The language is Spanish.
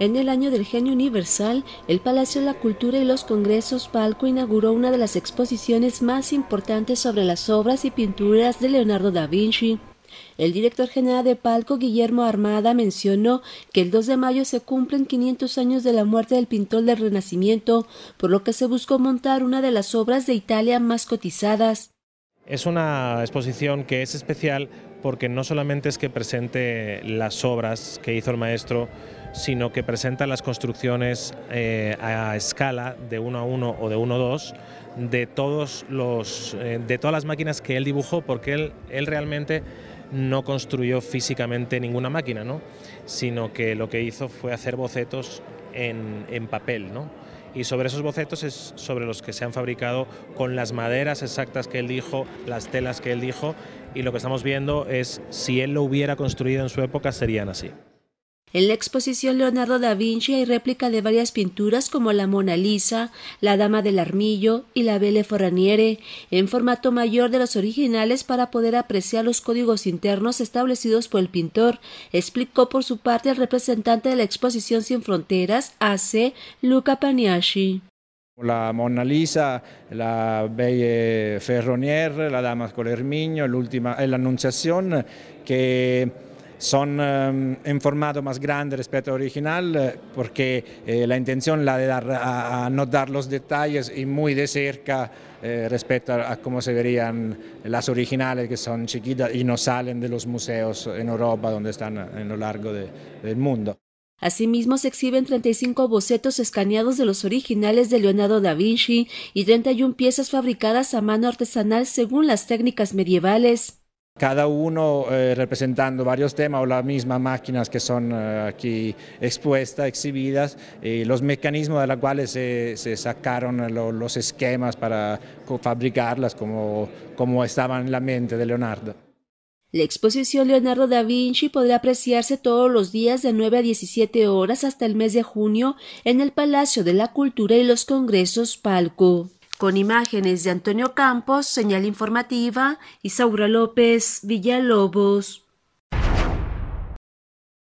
En el año del Genio Universal, el Palacio de la Cultura y los Congresos Palco inauguró una de las exposiciones más importantes sobre las obras y pinturas de Leonardo da Vinci. El director general de Palco, Guillermo Armada, mencionó que el 2 de mayo se cumplen 500 años de la muerte del pintor del Renacimiento, por lo que se buscó montar una de las obras de Italia más cotizadas. Es una exposición que es especial porque no solamente es que presente las obras que hizo el maestro, sino que presenta las construcciones eh, a escala de 1 a 1 o de 1 a 2 de, todos los, eh, de todas las máquinas que él dibujó, porque él, él realmente no construyó físicamente ninguna máquina, sino que lo que hizo fue hacer bocetos en, papel y sobre esos bocetos es sobre los que se han fabricado con las maderas exactas que él dijo, las telas que él dijo y lo que estamos viendo es si él lo hubiera construido en su época serían así. En la exposición Leonardo da Vinci hay réplica de varias pinturas como la Mona Lisa, la Dama del Armillo y la Belle Forraniere en formato mayor de los originales para poder apreciar los códigos internos establecidos por el pintor, explicó por su parte el representante de la exposición Sin Fronteras, AC, Luca Paniashi la Mona Lisa, la Belle ferronier, la Dama con la l'ultima eh, que son em, en formato más grande respecto al original eh, porque eh, la intención la de no dar los detalles y muy de cerca eh, respecto a, cómo se verían las originales que son chiquitas y no salen de los museos en Europa donde están en lo largo del mundo. Asimismo, se exhiben 35 bocetos escaneados de los originales de Leonardo da Vinci y 31 piezas fabricadas a mano artesanal según las técnicas medievales cada uno eh, representando varios temas o las mismas máquinas que son eh, aquí expuestas, exhibidas, y los mecanismos de los cuales se, sacaron eh, los esquemas para fabricarlas como, como estaban en la mente de Leonardo. La exposición Leonardo da Vinci podrá apreciarse todos los días de 9 a 17 horas hasta el mes de junio en el Palacio de la Cultura y los Congresos Palco con imágenes de Antonio Campos, señal informativa, Isaura López, Villalobos.